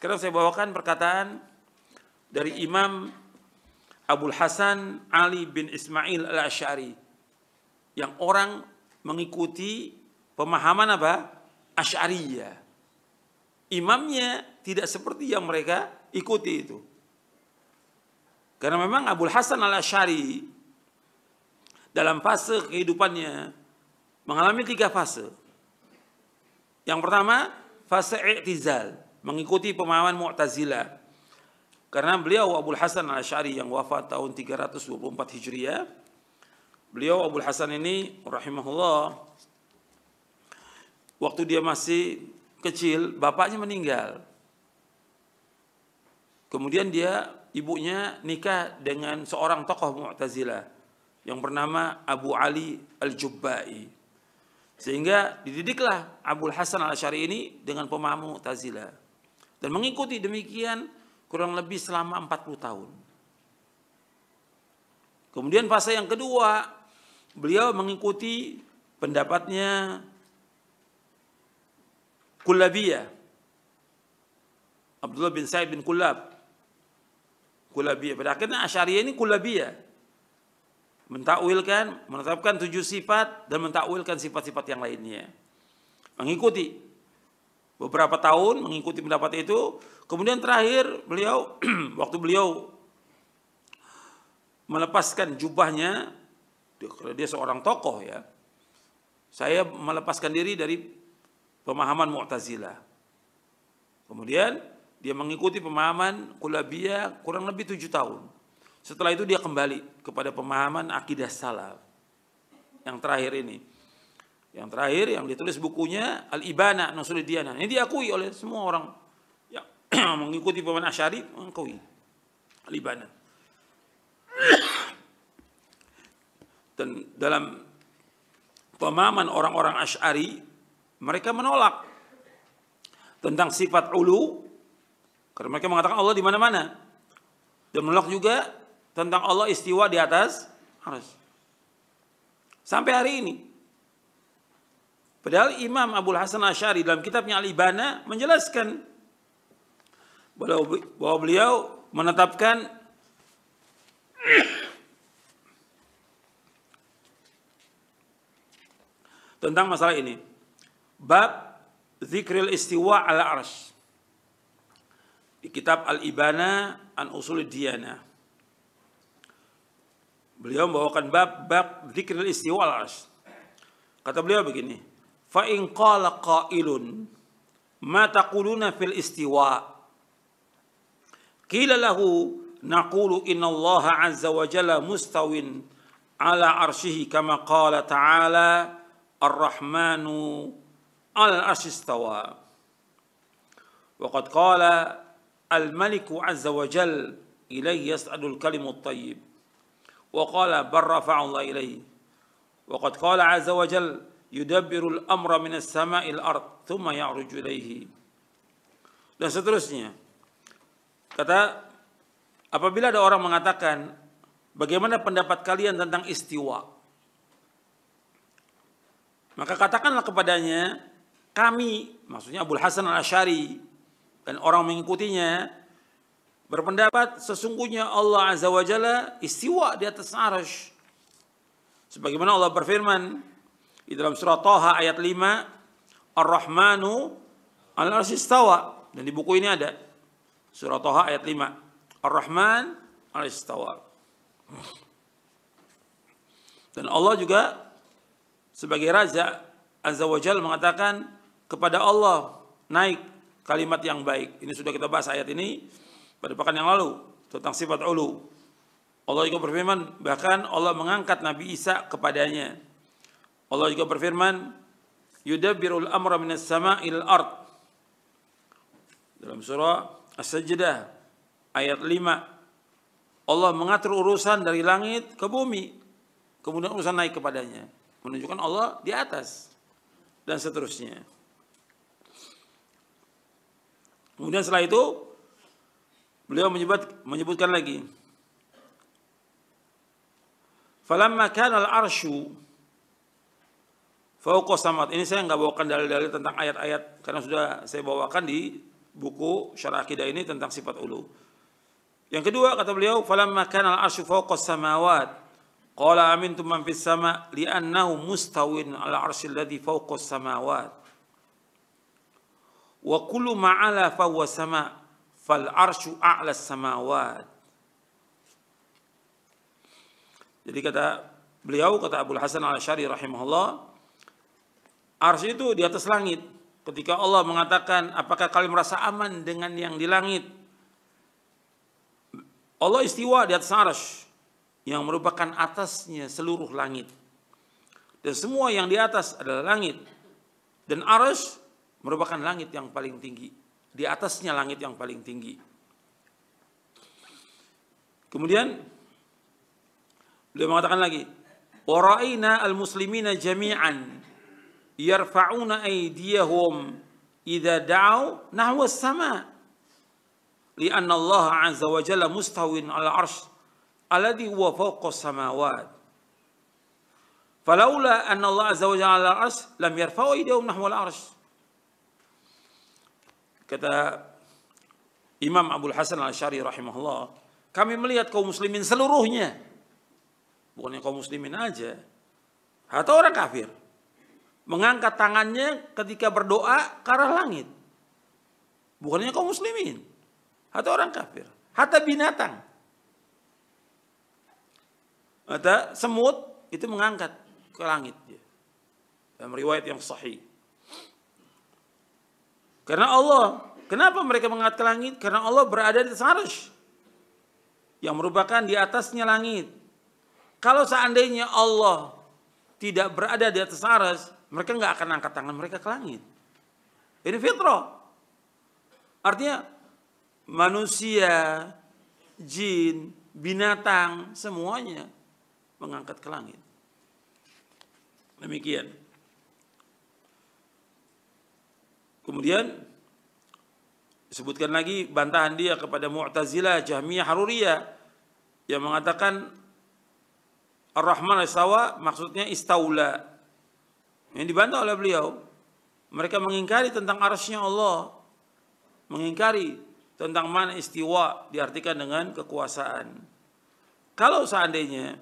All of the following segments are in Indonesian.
Sekarang saya bawakan perkataan dari Imam Abdul Hasan Ali bin Ismail al Ashari yang orang mengikuti pemahaman apa? Asy'ariyah. Imamnya tidak seperti yang mereka ikuti itu. Karena memang Abdul Hasan al Ashari dalam fase kehidupannya mengalami tiga fase. Yang pertama, fase i'tizal mengikuti pemahaman Mu'tazilah. Karena beliau Abu Hasan Al-Asy'ari yang wafat tahun 324 Hijriah. Beliau Abu Hasan ini rahimahullah waktu dia masih kecil bapaknya meninggal. Kemudian dia ibunya nikah dengan seorang tokoh Mu'tazilah yang bernama Abu Ali Al-Jubba'i. Sehingga dididiklah Abu Hasan Al-Asy'ari ini dengan pemahaman Mu'tazilah. Dan mengikuti demikian kurang lebih selama 40 tahun. Kemudian fase yang kedua, beliau mengikuti pendapatnya Kulabiyah. Abdullah bin Said bin Kulab. Kulabiyah. Pada akhirnya Asyariah ini Kulabiyah. Mentakwilkan, menetapkan tujuh sifat dan mentakwilkan sifat-sifat yang lainnya. Mengikuti beberapa tahun mengikuti pendapat itu. Kemudian terakhir beliau waktu beliau melepaskan jubahnya dia seorang tokoh ya. Saya melepaskan diri dari pemahaman Mu'tazilah. Kemudian dia mengikuti pemahaman Kulabiyah kurang lebih tujuh tahun. Setelah itu dia kembali kepada pemahaman akidah salaf. Yang terakhir ini. Yang terakhir yang ditulis bukunya Al-Ibana diana Ini diakui oleh semua orang yang mengikuti paman Asy'ari mengakui Al-Ibana. Dan dalam pemahaman orang-orang Asy'ari, mereka menolak tentang sifat ulu karena mereka mengatakan Allah di mana-mana. Dan menolak juga tentang Allah istiwa di atas harus Sampai hari ini Padahal Imam Abu Hasan Ashari dalam kitabnya Al-Ibana menjelaskan bahwa beliau menetapkan tentang masalah ini. Bab zikril istiwa ala arsh. Di kitab Al-Ibana an usul diyana. Beliau membawakan bab bab zikril istiwa ala arsh. Kata beliau begini, فإن قال قائل ما تقولون في الاستواء قيل له نقول إن الله عز وجل مستو على عرشه كما قال تعالى الرحمن على العرش استوى وقد قال الملك عز وجل إليه يسأل الكلم الطيب وقال بل رفع الله إليه وقد قال عز وجل yudabbirul amra minas sama'il ard thumma ya'ruju ilaihi dan seterusnya kata apabila ada orang mengatakan bagaimana pendapat kalian tentang istiwa maka katakanlah kepadanya kami maksudnya Abdul Hasan Al-Asy'ari dan orang mengikutinya berpendapat sesungguhnya Allah Azza wa Jalla istiwa di atas arasy sebagaimana Allah berfirman di dalam surah Toha ayat 5 Ar-Rahmanu al-Arsistawa dan di buku ini ada surah Toha ayat 5 Ar-Rahman al-Arsistawa dan Allah juga sebagai Raja Azza wa Jal mengatakan kepada Allah naik kalimat yang baik. Ini sudah kita bahas ayat ini pada pekan yang lalu tentang sifat ulu. Allah juga berfirman bahkan Allah mengangkat Nabi Isa kepadanya. Allah juga berfirman, yudabbirul amra minas sama'il ard. Dalam surah As-Sajdah ayat 5 Allah mengatur urusan dari langit ke bumi. Kemudian urusan naik kepadanya. Menunjukkan Allah di atas. Dan seterusnya. Kemudian setelah itu beliau menyebut, menyebutkan lagi. Falamma kana al-arsyu Fauqo samat. Ini saya nggak bawakan dalil-dalil tentang ayat-ayat karena sudah saya bawakan di buku Syarah Akidah ini tentang sifat ulu. Yang kedua kata beliau, "Falamma kana al-'arsyu fawqa samawat." Qala amintum man fis sama li'annahu mustawin al-'arsy alladhi fawqa samawat. Wa kullu ma'ala fa huwa sama fal arsyu a'la samawat. Jadi kata beliau kata Abu Hasan Al-Asy'ari rahimahullah Ars itu di atas langit. Ketika Allah mengatakan, apakah kalian merasa aman dengan yang di langit? Allah istiwa di atas arsh yang merupakan atasnya seluruh langit. Dan semua yang di atas adalah langit. Dan arsh merupakan langit yang paling tinggi. Di atasnya langit yang paling tinggi. Kemudian beliau mengatakan lagi, "Waraina al-muslimina jami'an yarfa'una aydiyahum idza da'u nahwa sama li'anna Allah azza wa jalla mustawin 'ala 'arsy alladhi huwa fawqa samawat falaula anna Allah azza wa jalla 'ala 'arsy lam yarfa'u aydiyahum nahwa al-'arsy kata Imam Abdul Hasan Al-Syari rahimahullah kami melihat kaum muslimin seluruhnya bukan kaum muslimin aja atau orang kafir mengangkat tangannya ketika berdoa ke arah langit. Bukannya kaum muslimin atau orang kafir, hatta binatang. Mata semut itu mengangkat ke langit Dalam riwayat yang sahih. Karena Allah, kenapa mereka mengangkat ke langit? Karena Allah berada di atas Yang merupakan di atasnya langit. Kalau seandainya Allah tidak berada di atas aras, mereka nggak akan angkat tangan mereka ke langit. Ini fitrah. Artinya manusia, jin, binatang, semuanya mengangkat ke langit. Demikian. Kemudian disebutkan lagi bantahan dia kepada Mu'tazilah, Jahmiyah, Haruriyah yang mengatakan Ar-Rahman al Al-Sawa maksudnya istaula yang dibantah oleh beliau mereka mengingkari tentang arsnya Allah mengingkari tentang mana istiwa diartikan dengan kekuasaan kalau seandainya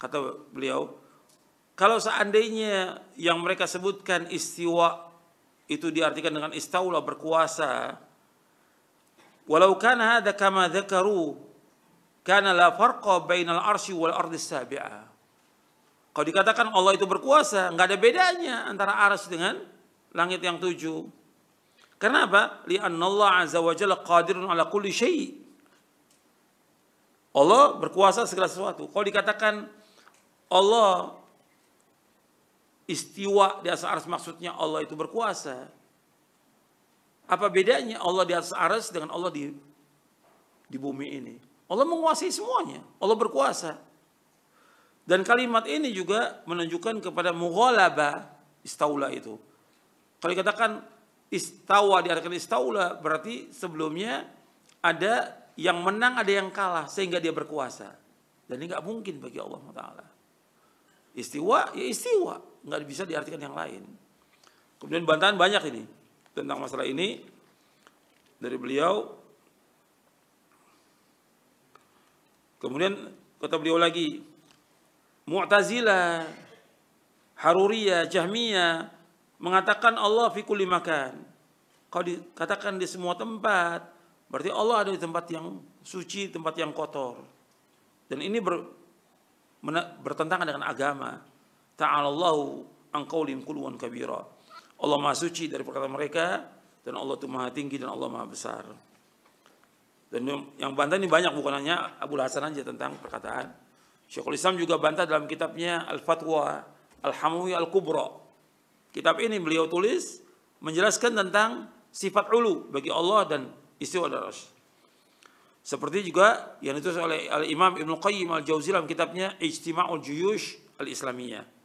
kata beliau kalau seandainya yang mereka sebutkan istiwa itu diartikan dengan istaula berkuasa walau kana ada kama dhakaru, kana la farqa bainal arsi wal ardi sabi'ah kalau dikatakan Allah itu berkuasa, nggak ada bedanya antara aras dengan langit yang tujuh. Kenapa? Allah azza wa jalla qadirun ala kulli syai. Allah berkuasa segala sesuatu. Kalau dikatakan Allah istiwa di atas aras maksudnya Allah itu berkuasa. Apa bedanya Allah di atas aras dengan Allah di di bumi ini? Allah menguasai semuanya. Allah berkuasa. Dan kalimat ini juga menunjukkan kepada mughalaba istaula itu. Kalau dikatakan istawa diartikan istaula berarti sebelumnya ada yang menang ada yang kalah sehingga dia berkuasa. Dan ini nggak mungkin bagi Allah Taala. Istiwa ya istiwa, nggak bisa diartikan yang lain. Kemudian bantahan banyak ini tentang masalah ini dari beliau. Kemudian kata beliau lagi, Mu'tazila, Haruriyah, Jahmiyah mengatakan Allah fi kulli makan. Kalau dikatakan di semua tempat, berarti Allah ada di tempat yang suci, tempat yang kotor. Dan ini ber, bertentangan dengan agama. Ta'alallahu angkaulim kuluan kabira. Allah maha suci dari perkataan mereka dan Allah itu maha tinggi dan Allah maha besar. Dan yang bantah ini banyak bukan hanya Abu Hasan aja tentang perkataan Syekhul Islam juga bantah dalam kitabnya Al-Fatwa Al-Hamawi Al-Kubra. Kitab ini beliau tulis menjelaskan tentang sifat ulu bagi Allah dan istiwa dan Seperti juga yang ditulis oleh Al-Imam Ibnu Qayyim Al-Jauzi dalam kitabnya Ijtima'ul Juyush Al-Islamiyah.